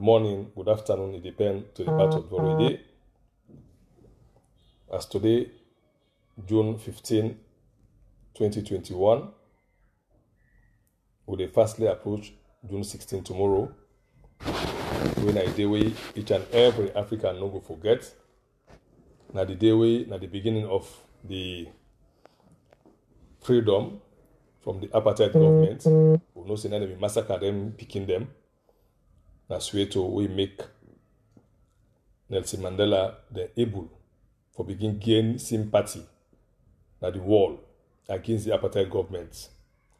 morning, good afternoon, it depends to the part of the mm-hmm. day. As today, June 15, 2021, we will fastly approach June 16 tomorrow. When I day way each and every African no go forget. Now the day way, now the beginning of the freedom from the apartheid government, mm-hmm. we know say now they massacre them, picking them. na Soweto wey make Nelson Mandela dem able for begin gain sympathy na the wall against the apartheid government.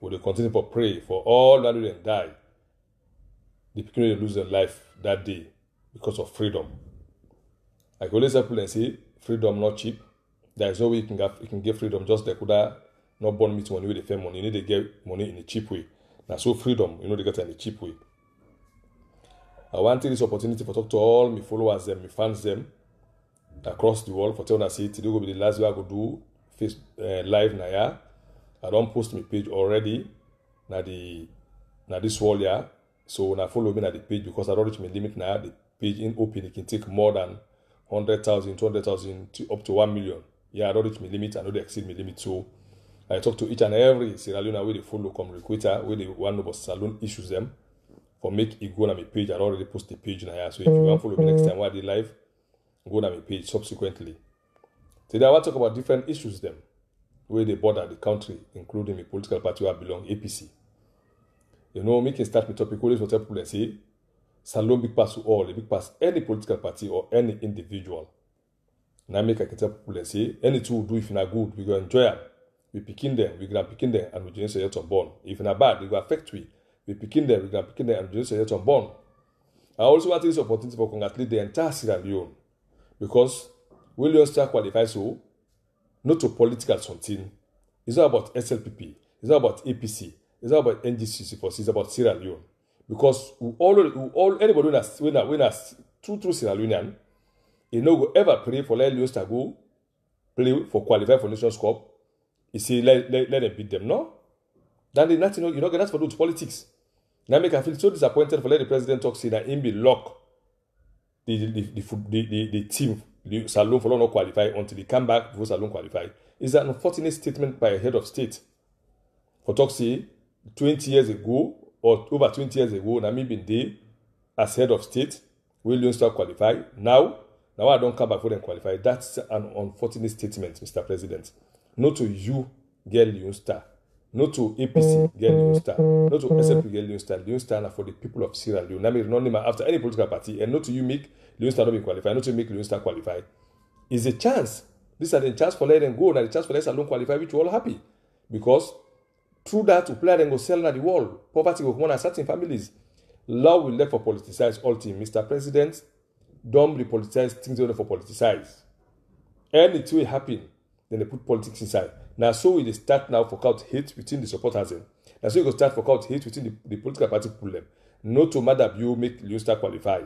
We dey continue for pray for all that wey dem die, The pikin wey dey lose their life that day because of freedom. I go always tell dem say freedom not cheap. There is no way you can get, you can get freedom just like whether not born meet money wey dey fair money. You need to get money in a cheap way. Na so freedom you no dey get am in a cheap way. I want to take this opportunity for talk to all my followers and my fans them across the world for telling us today will be the last day I go do face uh, live now. yeah. I don't post my page already now the now this wall yeah. So na follow me at the page because I don reach my limit now, the page in open it can take more than hundred thousand, two hundred thousand up to one million. Yeah, I don reach my limit. I no dey exceed my limit so. I talk to each and every Sierra Leone wey dey follow come recruiter where dey wan know about saloon issues them for make e go na my page i don already post the page na here so if you wan follow me next mm-hmm. time wey i dey live go na my page subsequently today i wan talk about different issues dem wey dey border the country including the political party wey i belong apc you know make e start with topic wey dey for tell people say salon big pass to all e big pass any political party or any individual na make i can tell people say any two do if na good we go enjoy am we pikin dem we grand pikin dem and we generate selector born if na bad e go affect we the pikin dem the pikin dem and jose seyeton born i also want to use this opportunity to congratulate the entire sierra leone because william star qualify so no to political something it's not about slpp it's not about apc it's not about ngcc for it's about sierra leone because we all we all anybody wey na wey na wey na true true sierra leonean e no go ever pray for let leon star go play for qualify for nations cup e say let let let dem beat dem no dandy nothing you no get that for do with politics Now I feel so disappointed for let the president talk say that him be lock the the the the, the, the team the Saloon for not qualify until he come back before Saloon qualify is an unfortunate statement by a head of state for talk say 20 years ago or over 20 years ago na me bin as head of state wey Lone Star qualify now now I don't come back before dem qualify that's an unfortunate statement Mr President Not to you get Lone Star no to apc get new star no to sfp get new star new star na for the people of sierra leone na me no name am after any political party and no to you make leone star no be qualify no to make leone star qualify is a chance This are the chance for letting go na the chance for letting alone qualify which we all happy because through that uplayer dem go sell na the world poverty go comot na certain families law will let for politicize all thing mr president don politicize things wey no for politicize anything wey happen dem dey put politics inside na so we dey start now for count hate within the supporters dem na so you go start for count hate within the, the political party problem no to madabio make leosta qualify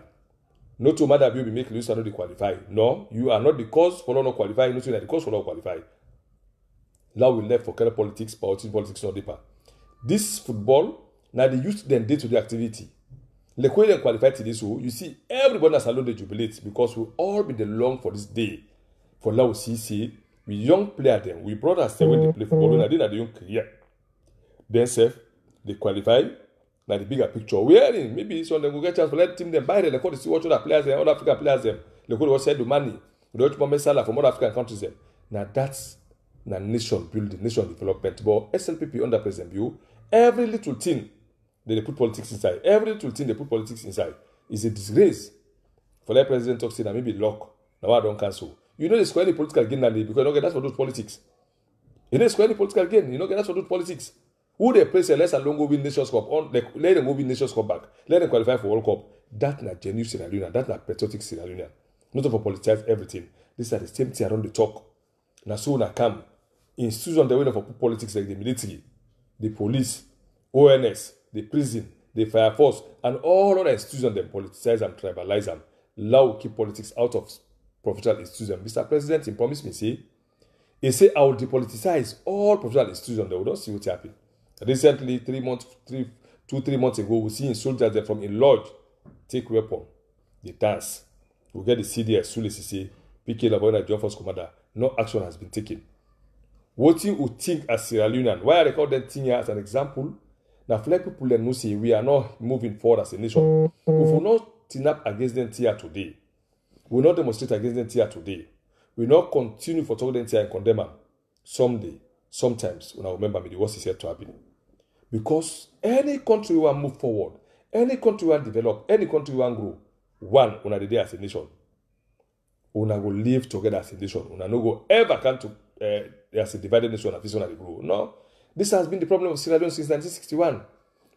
no to madabio be make leosta no dey qualify no you are not the cause for no qualify no say na the cause for no qualify now we left for current politics politics politics no deeper this football na the youth dem day to the activity like when dem qualify this so you see everybody na salon dey jubilate because we all been dey long for this day for now we see say we young player dem we brothers dem wey dey play football wey mm-hmm. na dey na dey own career dem sef dey qualify na the bigger picture wherein maybe this one dem go get chance for let team dem buy dem dem come to see watch other players dem other african players dem dem go dey watch sadio mane go dey watch mohamed salah from other african countries dem na that na nation building nation development but slpp under president biu every little thing dem dey put politics inside every little thing dey put politics inside is a disgrace for that president talk say na maybe luck na why i don cancel you know the square the political gain na because you no get that for those politics you know dey square the political gain you no get that for those politics who dey play say let's long go win nations cup on like let them go win nations cup back let them qualify for world cup that na genuine sierra leone that na patriotic sierra leone no to for politicize everything This are the same thing around the talk na so na calm institution dem wey dem for put politics like the military the police ons the prison the fire force and all other institutions dem politicize am tribalize am law keep politics out of professional institution. Mr. President, he promised me, see, he said, I will depoliticize all professional institutions. They will not see what happened. Recently, three months, three, two, three months ago, we see soldiers from a lodge take weapon. They dance. We get the CDS, Sule Sise, PK Laboyna, Joint Force Commander. No action has been taken. What you would think as Sierra Leonean, why I record that thing here as an example, Now, flag people then know say we are not moving forward as a nation. If we will not team up against them here today, We will not demonstrate against them here today. We will not continue for talking them and condemn them. Someday, sometimes, when I remember me, the worst is yet to happen. Because any country want to move forward, any country want to develop, any country want to grow, one, on the day as a nation. Una go live together as a nation. Una no go ever come to uh, as a divided nation and this one grow. No. This has been the problem of Sierra Leone since 1961.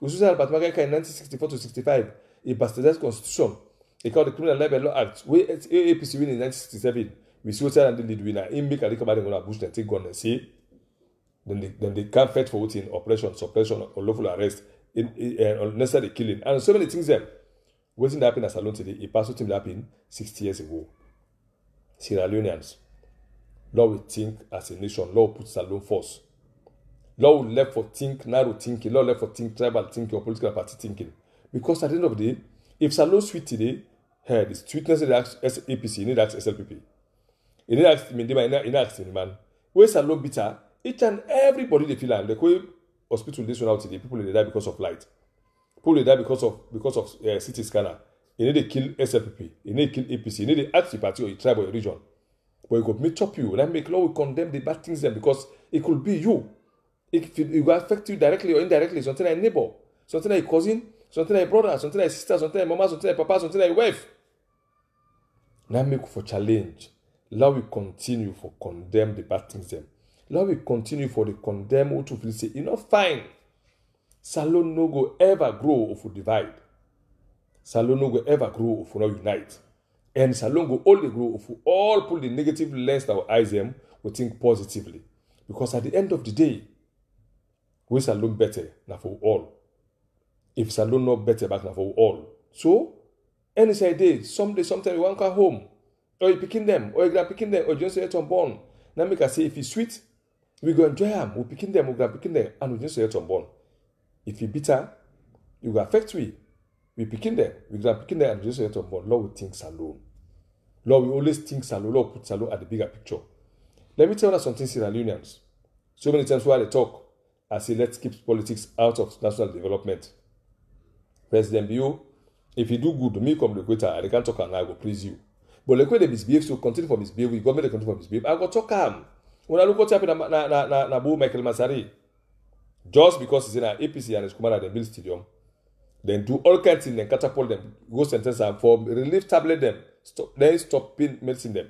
Ususan Batmagaka in 1964 to 65, a bastardized constitution they call the criminal libel law act wey apc win in 1967 we see wetin andy lead winner im make adika bade ngona bush dem take gun dem say dem dey dem dey can fight for wetin operation suppression unlawful arrest uh, unnecessary killing and so many things dem wetin dey happen na salon today e pass wetin dey happen sixty years ago sierra leoneans law we think as a nation law put salon force. law we left for think narrow thinking law left for think tribal thinking or political party thinking because at the end of the day If Salo sweet today, hey, the sweetness in that APC, in that SLPP, in that Mindima, in that Siniman, where Salo bitter, each and everybody they feel like, like hospital this one out today, people they die because of light. People they die because of because of uh, CT scanner. You need to kill SLPP, you need to kill APC, you need to ask your party or your tribe or your region. But it go, may chop you. That make law will condemn the bad things them because it could be you. It, it affect you directly or indirectly. Something like neighbor, something like cousin, something like brother something like sister something like mama something like papa something like wife na make for challenge law we continue for condemn the bad things them. law we continue for the condemn what truth be say You know, fine salon no go ever grow if we divide salon no go ever grow if we no unite and salon go only grow if we all pull the negative lens our eyes them. we think positively because at the end of the day wey salon better now for all if it's alone not better back now for all. So, any side day, someday, sometime you want to home, or you picking them, or you grab picking them, or you just say on born. Now make I say if it's sweet, we go enjoy them. We picking them, we grab picking them, and we just say on born. If it's bitter, you go affect we. We picking them, we grab picking them, and we just say on born. Lord, we think alone. Lord, we always think alone. Lord, put alone at the bigger picture. Let me tell you something, Sierra Leoneans. So many times while they talk, I say let's keep politics out of national development. President you, if you do good, me come the Lekweta, I can talk and I go praise you. But they misbehave, so continue for misbehave. We go make the continue for misbehave. I go talk am. When I look what happened na na na na, na Bo Michael Masari, just because he in an APC and his commander they build stadium, then do all kinds of things, then catapult them, go sentence them for relief tablet them, stop then stop pain medicine them.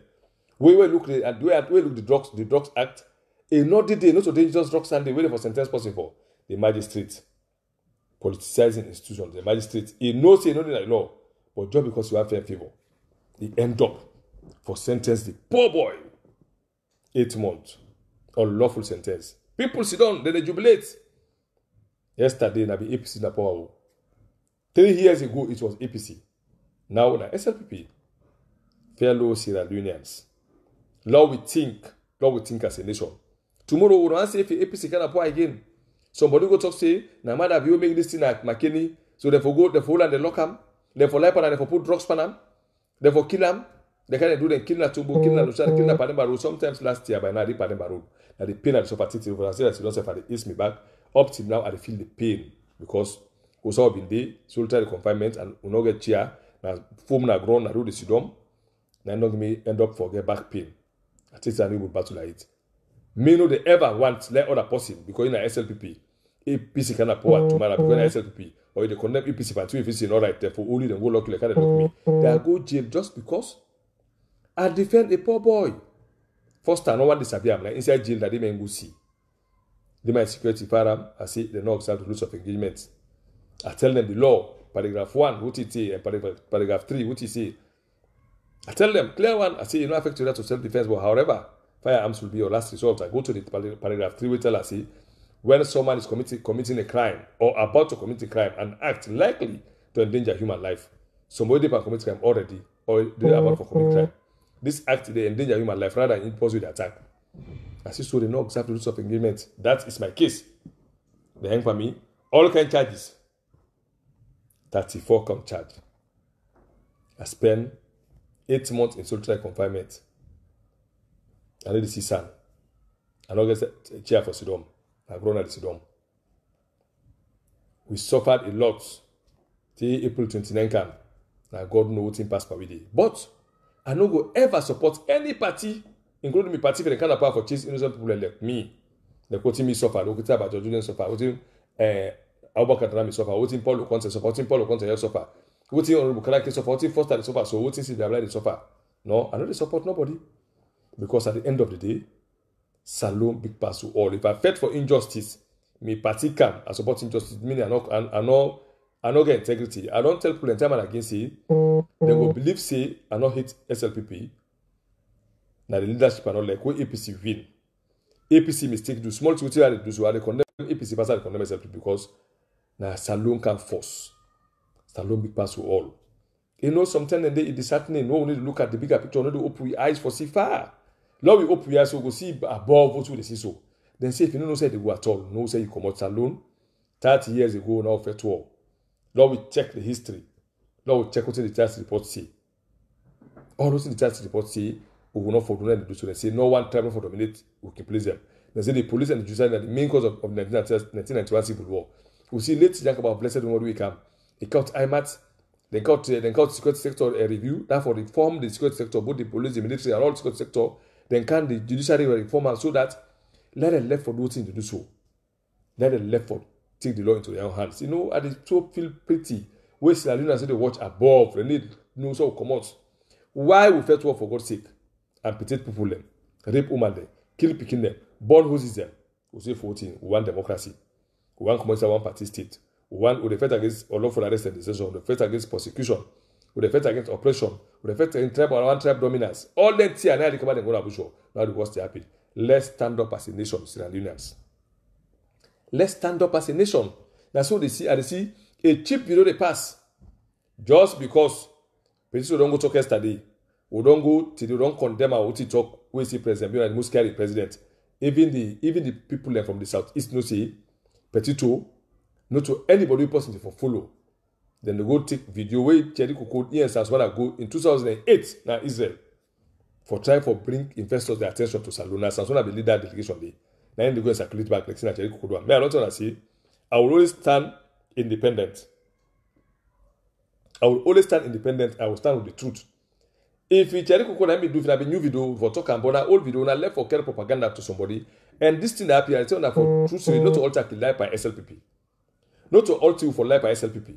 We will look the and we look the drugs, the drugs act. A not the day, not so dangerous drugs and they waiting for sentence possible. The magistrate politicizing institutions the magistrate he knows say he no dey like law but just because you have fair favour he end up for sen ten ce the poor boy eight months unlawful sen ten ce people sit down dem dey jubilate yesterday na be apc na power o oh. three years ago it was apc now na slpp fellow sierra leoneans law we think law we think as a nation tomorrow we wan say if apc kind of power again Somebody go talk say, na my that you make this thing at my So they for go, they for hold and they lock him. They for lie and they for put drugs on him. They for kill him. They kind of do them kill na tubu, kill na Lushan, kill na Pademba Road. Sometimes last year by now, they Pademba Road. Now the pain and the suffer till I say that you don't suffer, it ease me back. Up till now, I feel the pain because Osawa bin there, solitary confinement and we not get chair. na foam na ground, na do the sudom. Now not me end up for get back pain. At least I will battle like it. Me no they ever want let other person because in a SLPP. APC cannot power mm, tomorrow because I mm. said to be or they condemn APC party if in all right there for only them go lock like mm, they lock me. They go jail just because I defend a poor boy. First time no one disappear I'm like inside jail that they may go see. They my security firearm I say they no observe the rules of engagement. I tell them the law paragraph one what it say and paragraph paragraph three what it say. I tell them clear one I say you no affect your right to self defence but however firearms will be your last resort. I go to the paragraph three we tell I say when someone is committing, committing a crime or about to commit a crime, and act likely to endanger human life. Somebody can commit crime already or they are about to commit crime. This act, they endanger human life rather than impose with attack. I you so they know exactly rules of engagement. That is my case. They hang for me. All kind charges. 34 count charge. I spent eight months in solitary confinement. I need to see son. I do get chair for Sidom. na grown at sidom we suffered a lot till april twenty-nine can na god know wetin pass per we dey but i no go ever support any party including me party for the kind of power for chase innocent people like me like wetin me suffer like wetin abajo julian suffer wetin uh, eh, abubakar dami suffer wetin paul okonte suffer wetin paul okonte yẹn suffer wetin honourable kanake suffer wetin foster dey suffer so wetin sylvia abdullahi dey suffer no i no dey support nobody because at the end of the day big pass to all. If I fight for injustice, me party camp and support injustice, meaning I no I, I no I no get integrity. I don't tell people time and again say they will believe say I no hit SLPP. Now the leadership I no like wey APC win. APC mistake do small thing wey do so they condemn APC pass they condemn SLPP because now Salome can force. big pass to all. You know sometimes dem dey disheartening when we need to look at the bigger picture, we need to open we eyes for see far lord we open your eyes so you go see above wetin we dey see so dem say if you no know say dey go at all know say you comot alone thirty years ago na offer tour lord we check the history lord we check wetin the tax report say all those things the tax report say we will not for donate and do so dem say no one tribe no for dominate we can place them dem say the police and the judiciary na the main cause of of nineteen ninety one civil war we see late about blessed memory wey come e cut imat dem cut uh, dem cut security sector uh, review that for reform the security sector both the police the military and all the security sector then can the judiciary reform am so that let the left for do things to do so let the left for take the law into their own hands you know i dey so feel pretty wey sierra leone say dey watch above They need know so comot why we first work for god sake petite people dem rape woman dem kill pikin dem burn houses dem we say fourteen we want democracy we wan community one party state we want we dey fight against unlawful arrest and detention we dey fight against prosecution we dey fight against oppression we dey fight against tribal one tribe dominance all dem tear na adikaba dem go na abusuo now the worst dey happen let's stand up as a nation sierra leoneans let's stand up as a nation na so dey see i dey see a cheap video dey pass just because petition go talk yesterday We go till they don condemn am wetin talk wey see president biona the most scary president even the even the people dem from the south east know say petito no to anybody wey person dey for follow Then they go take video wey Chedi Yes, as and as go in two thousand and 2008 na Israel for try for bring investors their attention to Salona. Saswana be lead that delegation dey. Na him dey go and circulate back like say na Chedi Koko do May I don tell una say I will always stand independent. I will always stand independent. I will stand with the truth. If Chedi Koko na me do na be new video for talk am but na old video na left for care propaganda to somebody and this thing na happy I tell una for true story no to alter life by SLPP. No to alter for life by SLPP.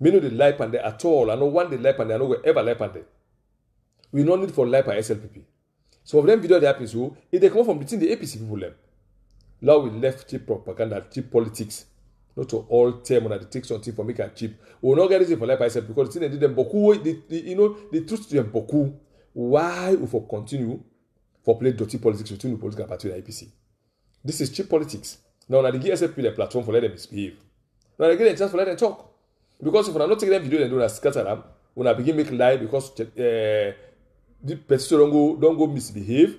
Me no dey lie pande at all. I no one dey lie pande. I no go ever lie pande. We no need for lie by SLPP. Some of them video dey happen so if they come from between the APC people them. Now we left cheap propaganda, cheap politics. Not to all term when they take something for make it cheap. We no get reason for lie by SLPP because the thing they do them boku, the, the, you know, the truth to them boku. Why we for continue for play dirty politics between the political party and APC? This is cheap politics. Now, now the give SLPP the platform for let them misbehave. Now they get a chance for let them talk because if una no take dem video dem do una scatter am una begin make lie because uh, the petition don go don go misbehave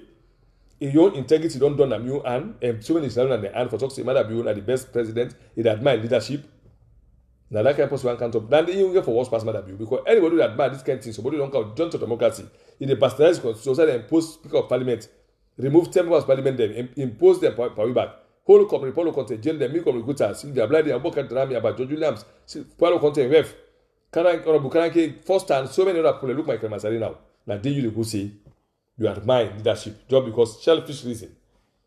in your integrity don done am you and um, so many nigerians don dey hand for talk say madam you na the best president he dey admire leadership na that kind of person wan count up na the even get for worse pass madam you because anybody wey dey admire this kind of thing somebody don count join to democracy e dey bastardize the constitution so say dem impose speaker of parliament remove ten members of parliament dem impose dem power back Paul, Paulo Komri, Paulo Conte, Jane Demi Komri Kuta, Sylvia Blady, Abubakar Drami, Abajo Williams, Paulo Conte, Ref, Karan, Honorable Karanke, first and so many other people. Look, Michael Masari now. Now, then you go say, you are my leadership, just because selfish reason.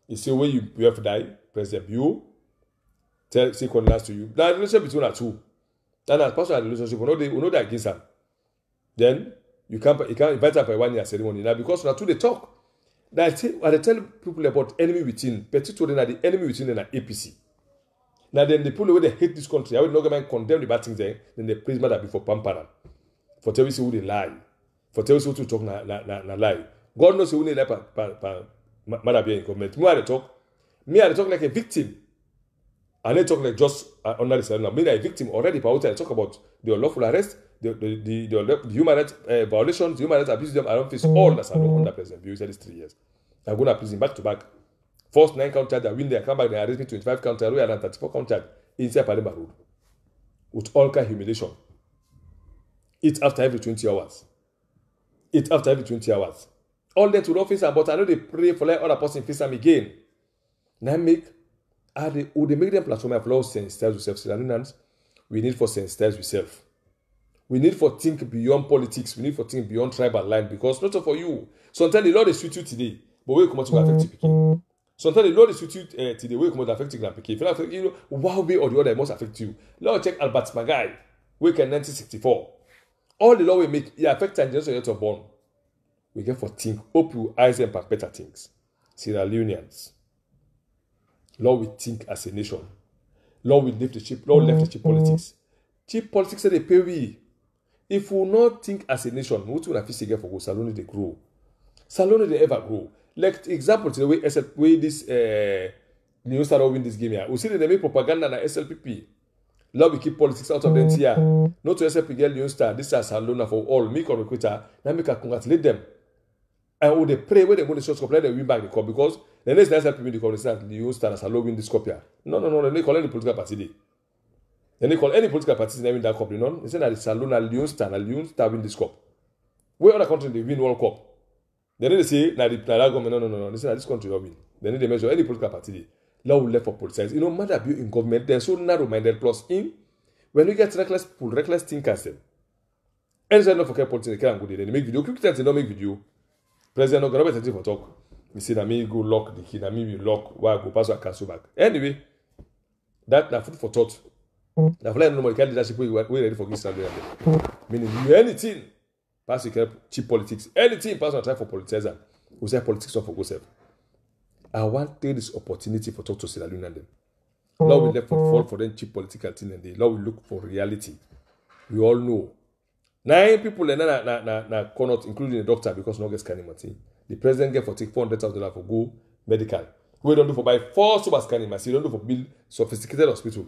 You say, when you, you have to die, President Bill, tell, say condolence to you. Now, relationship between the two. Then, as pastor and relationship, we know they, we know they against him. Then, you can't, you can't invite him for a one year ceremony. Now, because now two they talk na i dey tell people about enemy within petit tori na the enemy within na apc na then the people wey dey hate dis country how we no go mind condemn the bad things eh then dey praise mother before pamper for tell we say who dey lie for tell we say who to talk na na na, na lie god know say who dey lie pa pa pa mother in government me i dey talk me i dey talk like a victim I didn't talk like just uh, under the I mean, a victim already, but what I talk about the unlawful arrest, the the, the, the, the human rights uh, violations, the human rights abuse. Them I don't face all that's mm-hmm. under President Bill. said it's three years. I'm going to prison back to back. First nine count charge, I win there, I come back, they arrest me 25 count charge, and 34 count charge inside Palimba Road with all kind of humiliation. It's after every 20 hours. It's after every 20 hours. All that to not face but I know they pray for like other person face them again. Now make are they would oh, they make them platform if Lord sensitize yourself? Siranians, we need for sensitize yourself. We need for think beyond politics. We need for think beyond tribal line because not for you. Sometimes the Lord is with you today, but wey come out to affect your pikin. Sometimes the Lord is with you uh, today, wey come out to affect your grandpikin. If you affect you know, one way or the other, it must affect you. Lord check Albert Magai, wake in 1964. All the law we make, it affects our generation your born. We get for think, hope you eyes and back better things. Sierra Leoneans. Lord, we think as a nation. Lord, we leave the cheap. Lord, left the cheap mm-hmm. politics. Cheap politics say dey pay we. If we not think as a nation, wetin una fit see get for go salon dey grow. Salon dey ever grow. Like example today wey SL wey this uh, New Star win this game here. We see dey make propaganda na SLPP. Lord, we keep politics out of them mm-hmm. here. No to SLP get New Star. This is Salona for all. Me, Conqueror, now make I congratulate them and we dey pray wey dey go the show scope let dem win back the cup because the next time self people dey come dey say the old star salo win this cup ya no no no dem dey call any political party dey dem call any political party dey win that cup you know they say na the salo na leon star na leon star win this cup Where other country dey win world cup dem no dey say na the na that government no no no no they say na this country don win dem no dey measure any political party dey law left for politicize you know mother build in government dem so narrow minded plus im when we get reckless people reckless thinkers dem eh, anytime no forget politics dey carry am go there dem dey make video cricket dem no make video president oga no be thirty for talk he say na me go lock the key na me be lock why i go pass one castle back anyway that na food for thought na for like nobody kind leadership wey wey ready for gist nigeria dem meaning you anything pass you kind cheap politics anything pass na try for politics am go sell politics up for go sef i wan take this opportunity for talk to sierra leone dem law we left for oh. fall for them cheap political thing and they law we look for reality we all know nine people na na na na na connot including the doctor because no get scanning machine the president get for take four hundred thousand dollars for go medical wey don do for buy four super scanning machine don do for build sophisticated hospital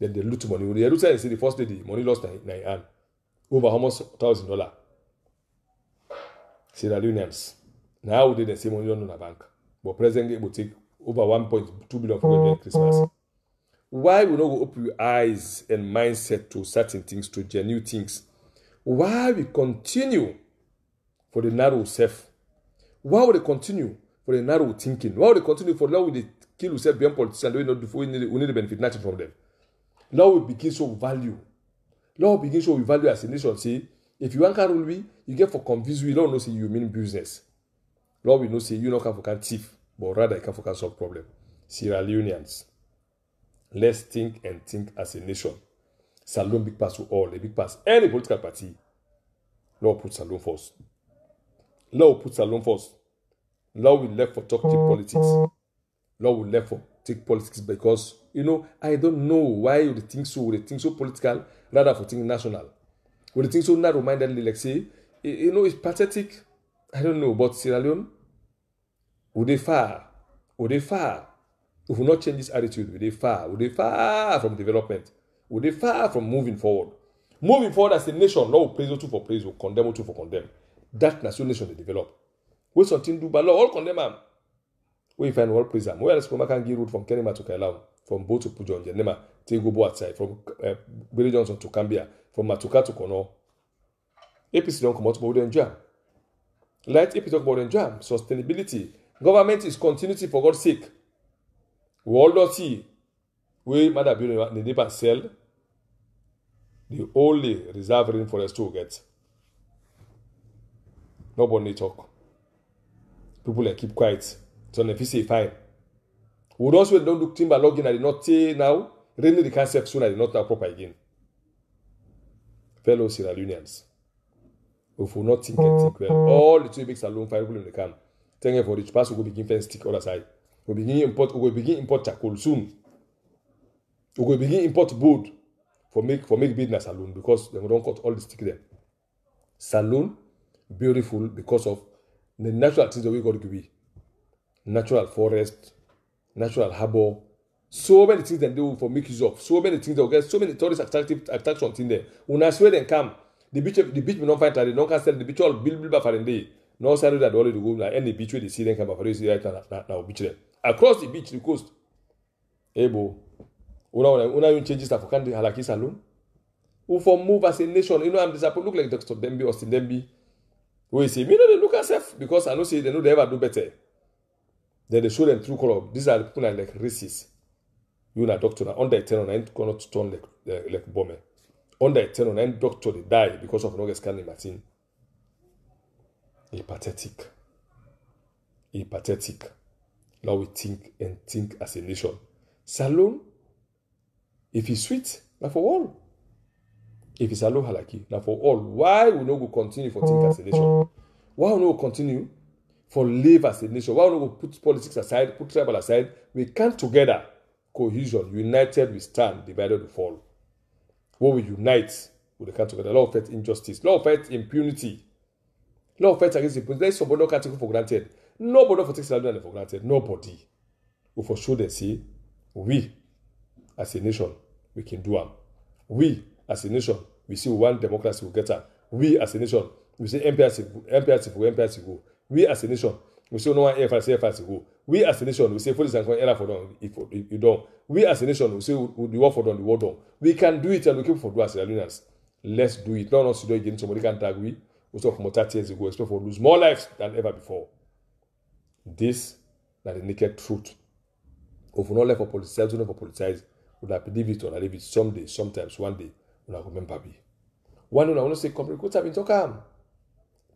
dem dey loot money wey dey loot say the first day the money lost na na her hand over almost thousand dollars sierra leoneans na how dey dem say money don know na bank but president get go take over one point two billion for during christmas why we no go open your eyes and mindset to certain things to genuine things Why we continue for the narrow self? Why we continue for the narrow thinking? Why we continue for love with the kill yourself beyond politicians we not we need we need to benefit nothing from them? Now we begin show value. Now we begin show we value as a nation. Say if you want rule we, you get for convince we. Lord know say you mean business. Lord we know say you no come for can thief, but rather you come for can solve problem. Sierra Leoneans, let's think and think as a nation. Saloon big pass to all, a big pass. Any political party, law put Saloon first. Law put Saloon first. Law will left for talk politics. Law will left for take politics because you know I don't know why you think so. They think so political rather for thinking national. When they think so narrow-mindedly, like say, you know, it's pathetic. I don't know, but Sierra Leone, would they far? Would they far? If we not change this attitude, would they far? Would they far from development? will they far from moving forward. Moving forward as a nation, Lord will praise you two for praise, will condemn you two for condemn. That national nation they develop. We something do, but Lord, all condemn them. We find all praise them. Where else we can give road from Kenema to Kailam, from Bo to Pujon, Jenema, Tegobo outside, from uh, Billy Johnson to Cambia, from Matuka to Kono. APC don't come out about them jam. Let APC talk about jam. Sustainability. Government is continuity for God's sake. We all don't see we might have been the sell the only reserve rain forest we get. Nobody talk. People like keep quiet. So if you say fine. We don't wait, don't look timber logging, I did not say now. Rain the cancer soon, I did not now proper again. Fellow Sierra Leoneans, if we not think and think well, all the two big saloon fire people in the camp. Thank for each pass, we will begin fence stick other side. We begin import, we will begin import charcoal soon we go begin import board for make for make business alone because dem don cut all the stick there. saloon beautiful because of the natural things wey God give we natural forest natural harbour so many things dem dey for make use of so many things dem get so many tourist attractive attraction thing there una swear dem come the beach the beach bin don find time dem don cancel the beach all bill bill bafare dey north side road and all dey go na any beach wey dey see dem come bafare see right now na na beach there across the beach the coast ebo. Hey, Unaona, una yung changes na kukandi halakisa lun. We for move as a nation, you know, I'm disappointed. Look like doctor Dembi or Sindembi. Who is him? You know, they look at self because I know say they know they ever do better. Then they show them true color. These are the people like racist. You na doctor na under ten on end to turn like like, like bomber. Under ten on end doctor they die because of no get scanning machine. A pathetic. A pathetic. Now we think and think as a nation. Salon if it's sweet na for all if e salo halaki na for all why we no go continue for think as a nation why we no go continue for live as a nation why we no go put politics aside put tribal aside we come together cohesion united we stand divided we fall when we unite we dey together law of fight injustice law of fight impunity law of fight against impunity let somebody no take it for granted nobody for take salary for granted nobody we for sure they say we as a nation, we can do am. We as a nation, we see one democracy, we get am. We as a nation, we see MPRC, MPRC go, MPRC go. We as a nation, we see no one FRC, FRC go. We as a nation, we say police and era for done, if you don't, We as a nation, we say the war for done, the war done. We can do it and we keep for do as Sierra Leoneans. Let's do it. No, no, Sudan again, somebody can tag we. We talk more 30 years ago, expect for lose more lives than ever before. This, that the naked truth. If we not left for politicize, we not for politicize una believe it or not believe it someday sometimes one day una go remember me one day una go know say comprecosa bin talk am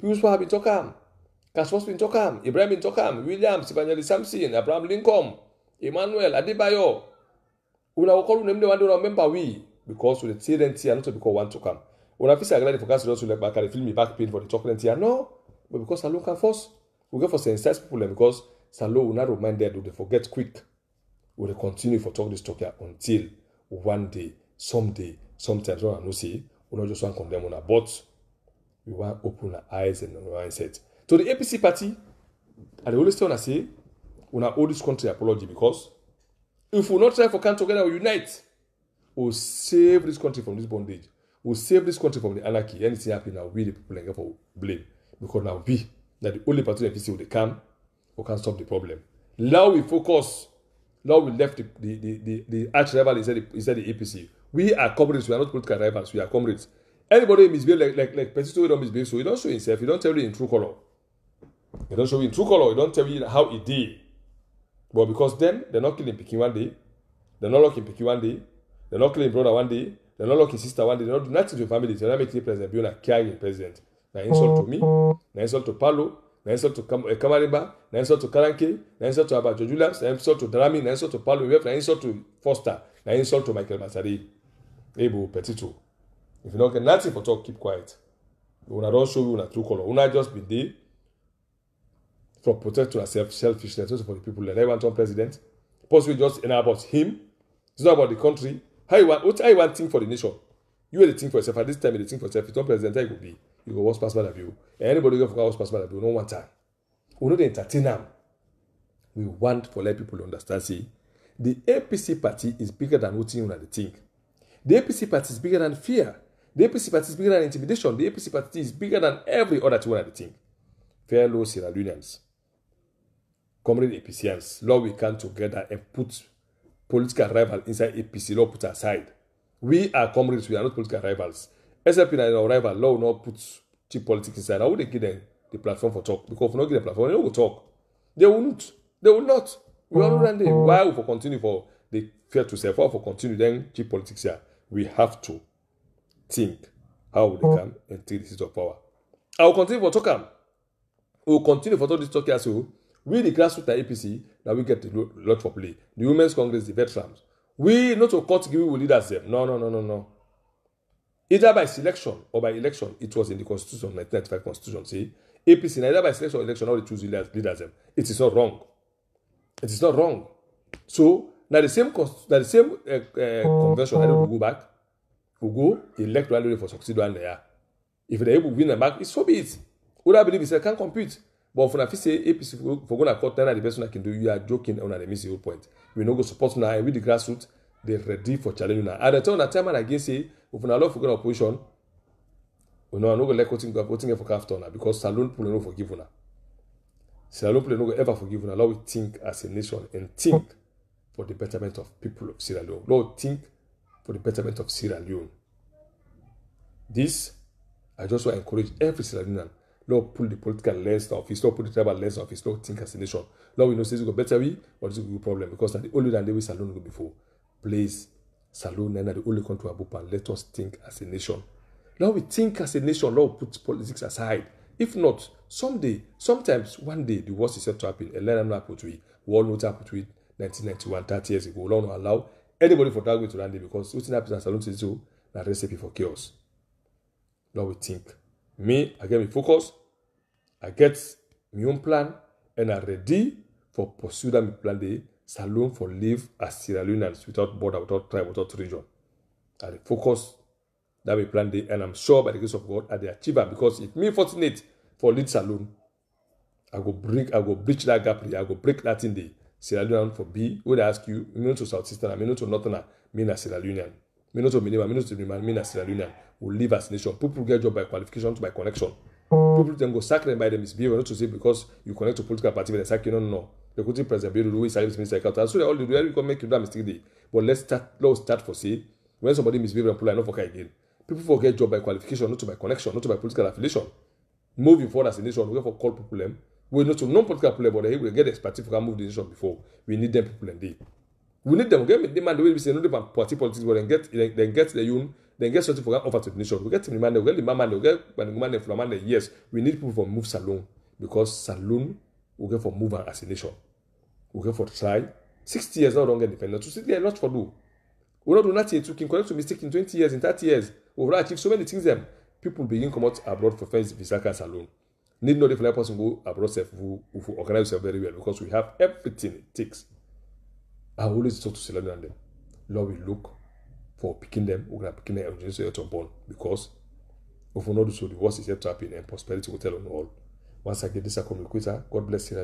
piuswa bin talk am kaswas bin talk am ibrahim bin talk am williams evangelist samson abraham lincoln emmanuel adebayo una go call una name one day una remember we because we're dey tell them and not because we wan talk am una fit say i gada dey for gas reduction like bakari feel me back pain for the talk them tea no but because salo can force we go for sensitize people because salo una remind them to dey forget quick will continue for talk this talk here until one day, someday, sometimes when I know say we not just want to condemn una, but we want to open our eyes and our mindset. So the APC party, I always tell I say, una owe this country apology because if we not try for come together, we unite, we'll save this country from this bondage. We'll save this country from the anarchy. Anything happen now, we the people in Gaffa blame because now we, that the only party in APC will come, we can stop the problem. Now we focus Lord will left the, the, the, the, arch rival inside the, inside the APC. We are comrades. We are not political rivals. We are comrades. Anybody misbehave like, like, like Pesito don't misbehave, so he don't show himself. He don't tell you in true color. He don't show you in true color. He don't tell you how he did. But because then, they're not killing Pekin one day. They're not locking Pekin one day. They're not killing brother one day. They're not locking sister one day. They're not do nothing to your family. They're not making president. You're not carrying president. Now insult to me. Now insult to Palo na insult to Kamaliba. na insult to Karanke, na insult to Julius. na insult to Drami, na insult to Paul Wef, na insult to Foster, na insult to Michael Masari, Abel Petito. If you don't get nothing for talk, keep quiet. Una don't show you una true color. Una just be there for protect yourself, selfishness, also for the people. Like, I want one president. Possibly just and about him. It's not about the country. How you want, what, how you want think for the nation? You are the thing for yourself. At this time, you the thing for yourself. If you don't president, I will be you go watch pass by Abiu. Anybody go for watch pass by Abiu, no one time. We no dey entertain am. We want for let people understand See, the APC party is bigger than what you know. dey think. The APC party is bigger than fear. The APC party is bigger than intimidation. The APC party is bigger than every other thing una think. Fellow Sierra Leoneans, comrade APCians, Lord, we come together and put political rival inside APC. Lord, put aside. We are comrades. We are not political rivals. SLP na our rival law will not put cheap politics inside. I wouldn't give them the platform for talk because if we not give them platform, they no go talk. They will not. They will not. We all run there. Oh. Why we for continue for they fear to say for continue then cheap politics here. We have to think how we oh. can and take the seat of power. I will continue for talk am. We will continue for talk this talk here so we the grassroots at APC that we get a lot for play. The Women's Congress, the veterans. We not to cut give we leaders them. No, no, no, no, no either by selection or by election it was in the constitution 1995 constitution say apc na either by selection or election how they choose leaders, leaders them. it is not wrong it is not wrong so na the same na the same uh, uh, convention I don't go back we go elect one lady for succeed one lawyer if they able win am back it's so be it una believe say i can compete but if una fit say apc for na court na the person una can do you are joking una dey miss the whole point we no go support una we be the grassroots dey ready for challenge una at the time una tell man again say if una love for get opposition una no go like wetin wetin get for caf to una because saloon people no forgive una saloon people no go ever forgive una lord we think as a nation and think for the betterment of people of sierra leone lord think for the betterment of sierra leone this i just wan encourage every sierra leonean Lord, pull the political lens down of his, Lord, pull the tribal lens of his, Lord, think as a nation. Lord, we know this will go better we, or this will be a problem because the only than they we alone go before. Please, Salon Nana, the only country Abupa, let us think as a nation. Now we think as a nation, Lord, put politics aside. If not, someday, sometimes, one day, the worst is set to happen. And let them happen to it. We all know what happened to it 1991, 30 years ago. Lord, don't allow anybody for that way to run it because what happens in Salon City is a recipe for chaos. Now we think. Me, I get me focus. I get my own plan and I ready for pursue that plan day Saloon for live as Sierra Leoneans without border, without tribe, without region. And the focus that we plan there, and I'm sure by the grace of God, at the achiever, because if me fortunate for lead Saloon, I go break, I go breach that gap there, I go break that in there. Sierra Leonean for B, would I ask you, me not to South Southeastern, me not to Northern, me not Sierra Leonean. Me not to Minima, me not to Minima, me not Sierra Leonean. will live as nation. People get job by qualification, by connection. People then go by them by B. misbehavior, not to say because you connect to political party, but they sack you. No, no, no recruiting president Abiola Oluwayo salary minister accountant so that all the every government can do that mistake dey but let's start let's start for say when somebody misbehave and pull I no for again people for get job by qualification not to by connection not to by political affiliation moving forward as a nation we get for call problem We not to non political problem but they will get expertise for move the nation before we need them people dem dey we need them we get the man wey be say no dey party politics but dem get then get the own Then get something for can offer to the nation we get the man we get the man we get the man dem fulaman yes we need people for move salon because salon we get for move am as a nation we go for try. sixty years now don get dependent to sit there not for do we no do nothing to kin correct to mistake in twenty years in thirty years we over achieve so many things dem people begin come out abroad for first visa cards alone need no different person go abroad self who who organize yourself very well because we have everything it takes i always talk to sierra and them. lord will look for picking them. We're gonna pick pikin dem just say, to born because if we no do so the worst is yet to happen and prosperity will tell on all once again this is akomi okuita god bless you.